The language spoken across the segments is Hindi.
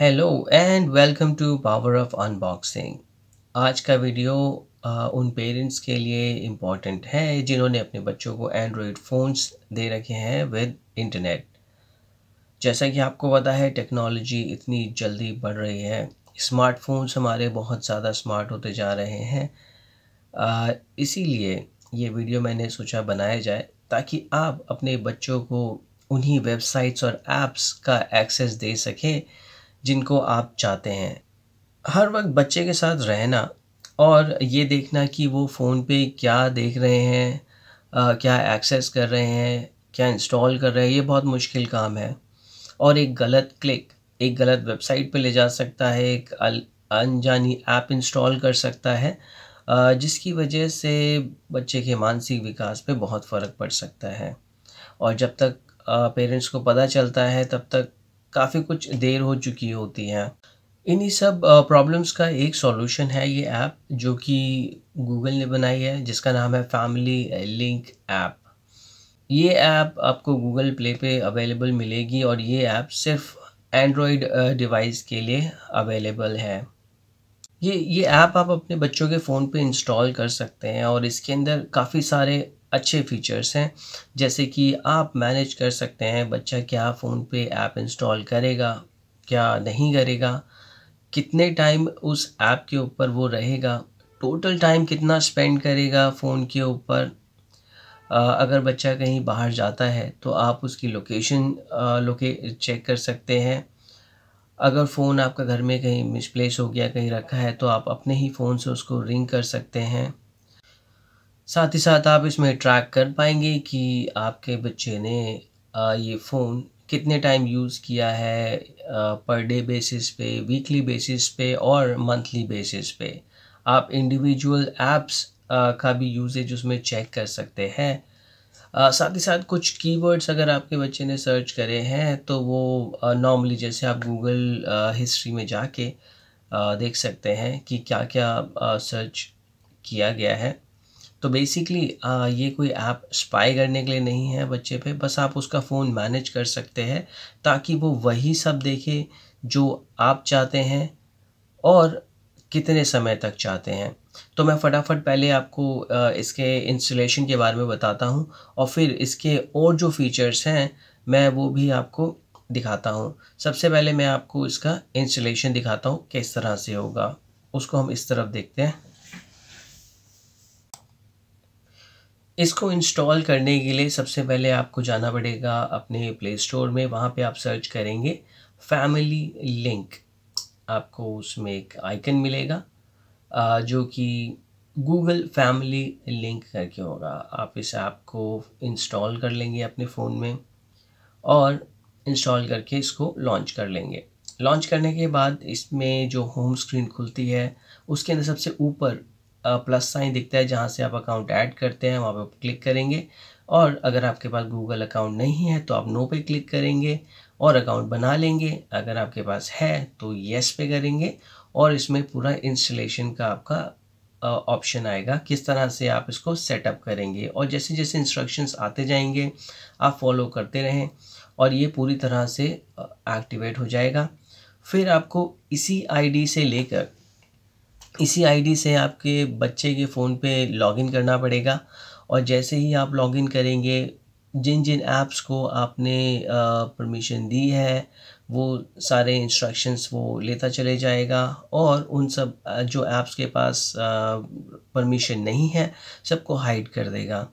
hello and welcome to power of unboxing आज का वीडियो आ, उन पेरेंट्स के लिए इम्पॉर्टेंट है जिन्होंने अपने बच्चों को एंड्रॉयड फ़ोन्स दे रखे हैं विद इंटरनेट जैसा कि आपको पता है टेक्नोलॉजी इतनी जल्दी बढ़ रही है स्मार्टफोन्स हमारे बहुत ज़्यादा स्मार्ट होते जा रहे हैं इसीलिए ये वीडियो मैंने सोचा बनाया जाए ताकि आप अपने बच्चों को उन्हीं वेबसाइट्स और ऐप्स का एक्सेस दे सकें जिनको आप चाहते हैं हर वक्त बच्चे के साथ रहना और ये देखना कि वो फ़ोन पे क्या देख रहे हैं आ, क्या एक्सेस कर रहे हैं क्या इंस्टॉल कर रहे हैं ये बहुत मुश्किल काम है और एक गलत क्लिक एक गलत वेबसाइट पे ले जा सकता है एक अनजानी ऐप इंस्टॉल कर सकता है आ, जिसकी वजह से बच्चे के मानसिक विकास पे बहुत फ़र्क पड़ सकता है और जब तक पेरेंट्स को पता चलता है तब तक काफ़ी कुछ देर हो चुकी होती है इन्हीं सब प्रॉब्लम्स का एक सॉल्यूशन है ये ऐप जो कि गूगल ने बनाई है जिसका नाम है फैमिली लिंक ऐप ये ऐप आपको गूगल प्ले पे अवेलेबल मिलेगी और ये ऐप सिर्फ एंड्रॉयड डिवाइस के लिए अवेलेबल है ये ये ऐप आप अपने बच्चों के फ़ोन पे इंस्टॉल कर सकते हैं और इसके अंदर काफ़ी सारे अच्छे फीचर्स हैं जैसे कि आप मैनेज कर सकते हैं बच्चा क्या फ़ोन पे ऐप इंस्टॉल करेगा क्या नहीं करेगा कितने टाइम उस ऐप के ऊपर वो रहेगा टोटल टाइम कितना स्पेंड करेगा फ़ोन के ऊपर अगर बच्चा कहीं बाहर जाता है तो आप उसकी लोकेशन लोके चेक कर सकते हैं अगर फ़ोन आपका घर में कहीं मिसप्लेस हो गया कहीं रखा है तो आप अपने ही फ़ोन से उसको रिंग कर सकते हैं साथ ही साथ आप इसमें ट्रैक कर पाएंगे कि आपके बच्चे ने ये फ़ोन कितने टाइम यूज़ किया है पर डे बेसिस पे वीकली बेसिस पे और मंथली बेसिस पे आप इंडिविजुअल ऐप्स का भी यूजेज उसमें चेक कर सकते हैं साथ ही साथ कुछ कीवर्ड्स अगर आपके बच्चे ने सर्च करे हैं तो वो नॉर्मली जैसे आप गूगल हिस्ट्री में जाके देख सकते हैं कि क्या क्या सर्च किया गया है तो बेसिकली ये कोई ऐप स्पाई करने के लिए नहीं है बच्चे पे बस आप उसका फ़ोन मैनेज कर सकते हैं ताकि वो वही सब देखे जो आप चाहते हैं और कितने समय तक चाहते हैं तो मैं फटाफट पहले आपको इसके इंस्टॉलेशन के बारे में बताता हूँ और फिर इसके और जो फीचर्स हैं मैं वो भी आपको दिखाता हूँ सबसे पहले मैं आपको इसका इंस्टॉलेशन दिखाता हूँ किस तरह से होगा उसको हम इस तरफ देखते हैं इसको इंस्टॉल करने के लिए सबसे पहले आपको जाना पड़ेगा अपने प्ले स्टोर में वहाँ पे आप सर्च करेंगे फैमिली लिंक आपको उसमें एक आइकन मिलेगा जो कि गूगल फैमिली लिंक करके होगा आप इस ऐप को इंस्टॉल कर लेंगे अपने फ़ोन में और इंस्टॉल करके इसको लॉन्च कर लेंगे लॉन्च करने के बाद इसमें जो होम स्क्रीन खुलती है उसके अंदर सबसे ऊपर प्लस साइन दिखता है जहाँ से आप अकाउंट ऐड करते हैं वहाँ पर क्लिक करेंगे और अगर आपके पास गूगल अकाउंट नहीं है तो आप नो पे क्लिक करेंगे और अकाउंट बना लेंगे अगर आपके पास है तो येस पे करेंगे और इसमें पूरा इंस्टॉलेशन का आपका ऑप्शन आएगा किस तरह से आप इसको सेटअप करेंगे और जैसे जैसे इंस्ट्रक्शंस आते जाएंगे आप फॉलो करते रहें और ये पूरी तरह से एक्टिवेट हो जाएगा फिर आपको इसी आईडी से लेकर इसी आईडी से आपके बच्चे के फ़ोन पे लॉगिन करना पड़ेगा और जैसे ही आप लॉगिन करेंगे जिन जिन ऐप्स को आपने परमिशन दी है वो सारे इंस्ट्रक्शंस वो लेता चले जाएगा और उन सब जो ऐप्स के पास परमिशन नहीं है सबको हाइड कर देगा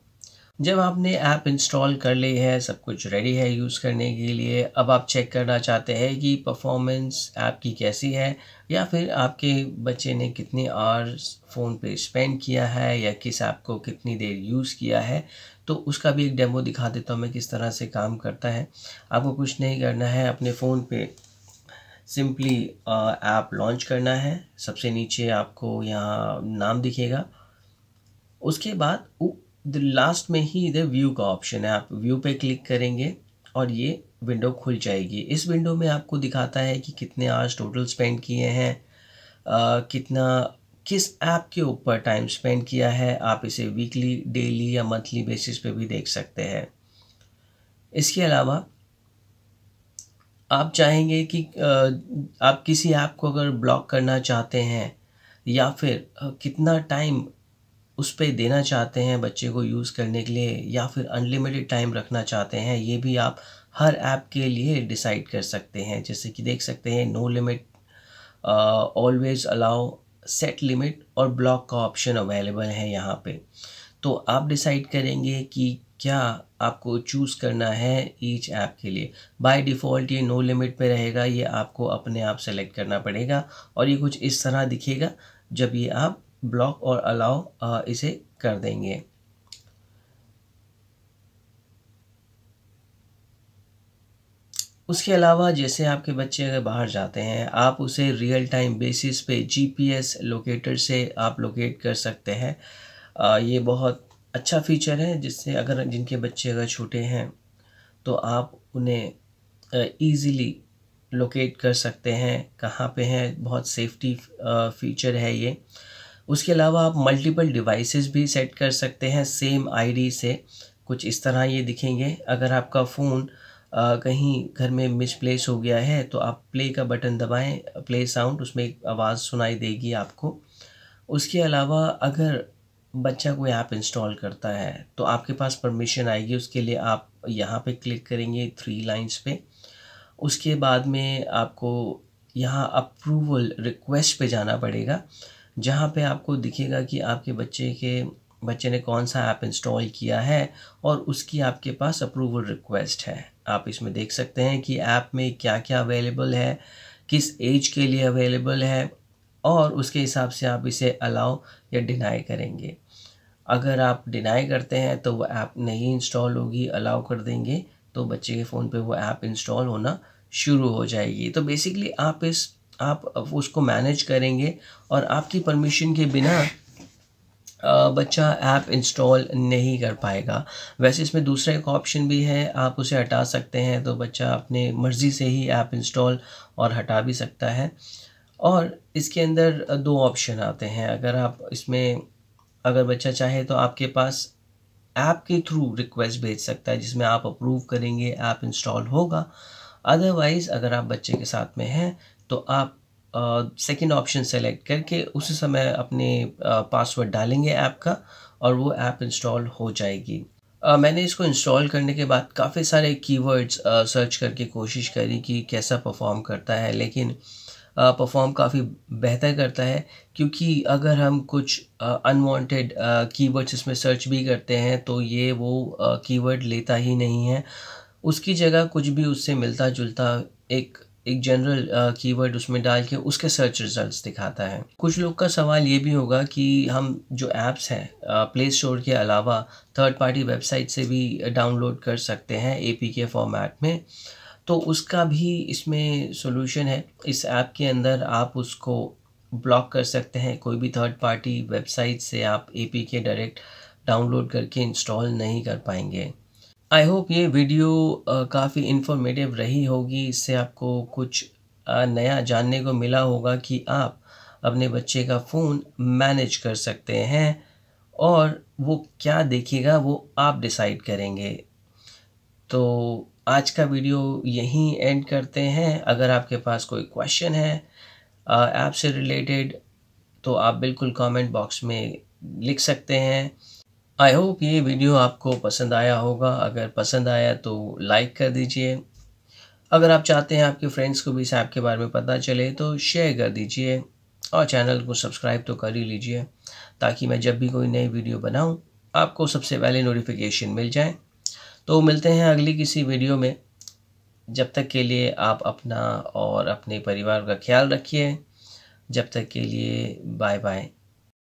जब आपने ऐप इंस्टॉल कर ली है सब कुछ रेडी है यूज़ करने के लिए अब आप चेक करना चाहते हैं कि परफॉर्मेंस ऐप की कैसी है या फिर आपके बच्चे ने कितने आवर्स फ़ोन पे स्पेंड किया है या किस ऐप को कितनी देर यूज़ किया है तो उसका भी एक डेमो दिखा देता हूँ मैं किस तरह से काम करता है आपको कुछ नहीं करना है अपने फ़ोन पे सिंपली ऐप लॉन्च करना है सबसे नीचे आपको यहाँ नाम दिखेगा उसके बाद लास्ट में ही इधर व्यू का ऑप्शन है आप व्यू पे क्लिक करेंगे और ये विंडो खुल जाएगी इस विंडो में आपको दिखाता है कि कितने आवर्स टोटल स्पेंड किए हैं कितना किस ऐप के ऊपर टाइम स्पेंड किया है आप इसे वीकली डेली या मंथली बेसिस पे भी देख सकते हैं इसके अलावा आप चाहेंगे कि आप किसी ऐप को अगर ब्लॉक करना चाहते हैं या फिर कितना टाइम उस पर देना चाहते हैं बच्चे को यूज़ करने के लिए या फिर अनलिमिटेड टाइम रखना चाहते हैं ये भी आप हर ऐप के लिए डिसाइड कर सकते हैं जैसे कि देख सकते हैं no limit always allow set limit और ब्लॉक का ऑप्शन अवेलेबल है यहाँ पे तो आप डिसाइड करेंगे कि क्या आपको चूज़ करना है ईच ऐप के लिए बाय डिफ़ॉल्ट ये नो लिमिट पे रहेगा ये आपको अपने आप सेलेक्ट करना पड़ेगा और ये कुछ इस तरह दिखेगा जब ये आप ब्लॉक और अलाउ uh, इसे कर देंगे उसके अलावा जैसे आपके बच्चे अगर बाहर जाते हैं आप उसे रियल टाइम बेसिस पे जीपीएस लोकेटर से आप लोकेट कर सकते हैं आ, uh, ये बहुत अच्छा फीचर है जिससे अगर जिनके बच्चे अगर छोटे हैं तो आप उन्हें ईज़िली uh, लोकेट कर सकते हैं कहाँ पे हैं बहुत सेफ्टी फीचर है ये उसके अलावा आप मल्टीपल डिवाइसेस भी सेट कर सकते हैं सेम आईडी से कुछ इस तरह ये दिखेंगे अगर आपका फ़ोन कहीं घर में मिसप्लेस हो गया है तो आप प्ले का बटन दबाएं प्ले साउंड उसमें एक आवाज़ सुनाई देगी आपको उसके अलावा अगर बच्चा कोई ऐप इंस्टॉल करता है तो आपके पास परमिशन आएगी उसके लिए आप यहाँ पे क्लिक करेंगे थ्री लाइंस पे उसके बाद में आपको यहाँ अप्रूवल रिक्वेस्ट पे जाना पड़ेगा जहाँ पे आपको दिखेगा कि आपके बच्चे के बच्चे ने कौन सा ऐप इंस्टॉल किया है और उसकी आपके पास अप्रूवल रिक्वेस्ट है आप इसमें देख सकते हैं कि ऐप में क्या क्या अवेलेबल है किस एज के लिए अवेलेबल है और उसके हिसाब से आप इसे अलाउ या डिनाई करेंगे अगर आप डिनाई करते हैं तो वो ऐप नहीं इंस्टॉल होगी अलाउ कर देंगे तो बच्चे के फ़ोन पे वो ऐप इंस्टॉल होना शुरू हो जाएगी तो बेसिकली आप इस आप उसको मैनेज करेंगे और आपकी परमिशन के बिना बच्चा ऐप इंस्टॉल नहीं कर पाएगा वैसे इसमें दूसरा एक ऑप्शन भी है आप उसे हटा सकते हैं तो बच्चा अपने मर्ज़ी से ही ऐप इंस्टॉल और हटा भी सकता है और इसके अंदर दो ऑप्शन आते हैं अगर आप इसमें अगर बच्चा चाहे तो आपके पास ऐप के थ्रू रिक्वेस्ट भेज सकता है जिसमें आप अप्रूव करेंगे ऐप इंस्टॉल होगा अदरवाइज़ अगर आप बच्चे के साथ में हैं तो आप सेकंड ऑप्शन सेलेक्ट करके उसी समय अपने पासवर्ड डालेंगे ऐप का और वो ऐप इंस्टॉल हो जाएगी uh, मैंने इसको इंस्टॉल करने के बाद काफ़ी सारे कीवर्ड्स सर्च uh, करके कोशिश करी कि कैसा परफॉर्म करता है लेकिन परफॉर्म uh, काफ़ी बेहतर करता है क्योंकि अगर हम कुछ अनवांटेड कीवर्ड्स इसमें सर्च भी करते हैं तो ये वो कीवर्ड लेता ही नहीं है उसकी जगह कुछ भी उससे मिलता जुलता एक एक जनरल कीवर्ड uh, उसमें डाल के उसके सर्च रिजल्ट्स दिखाता है कुछ लोग का सवाल ये भी होगा कि हम जो ऐप्स हैं प्ले uh, स्टोर के अलावा थर्ड पार्टी वेबसाइट से भी डाउनलोड uh, कर सकते हैं ए के फॉर्मेट में तो उसका भी इसमें सोल्यूशन है इस ऐप के अंदर आप उसको ब्लॉक कर सकते हैं कोई भी थर्ड पार्टी वेबसाइट से आप ए डायरेक्ट डाउनलोड करके इंस्टॉल नहीं कर पाएंगे आई होप ये वीडियो काफ़ी इन्फॉर्मेटिव रही होगी इससे आपको कुछ नया जानने को मिला होगा कि आप अपने बच्चे का फ़ोन मैनेज कर सकते हैं और वो क्या देखेगा वो आप डिसाइड करेंगे तो आज का वीडियो यहीं एंड करते हैं अगर आपके पास कोई क्वेश्चन है ऐप से रिलेटेड तो आप बिल्कुल कमेंट बॉक्स में लिख सकते हैं आई होप ये वीडियो आपको पसंद आया होगा अगर पसंद आया तो लाइक कर दीजिए अगर आप चाहते हैं आपके फ्रेंड्स को भी इस ऐप के बारे में पता चले तो शेयर कर दीजिए और चैनल को सब्सक्राइब तो कर ही लीजिए ताकि मैं जब भी कोई नई वीडियो बनाऊं आपको सबसे पहले नोटिफिकेशन मिल जाए तो मिलते हैं अगली किसी वीडियो में जब तक के लिए आप अपना और अपने परिवार का ख्याल रखिए जब तक के लिए बाय बाय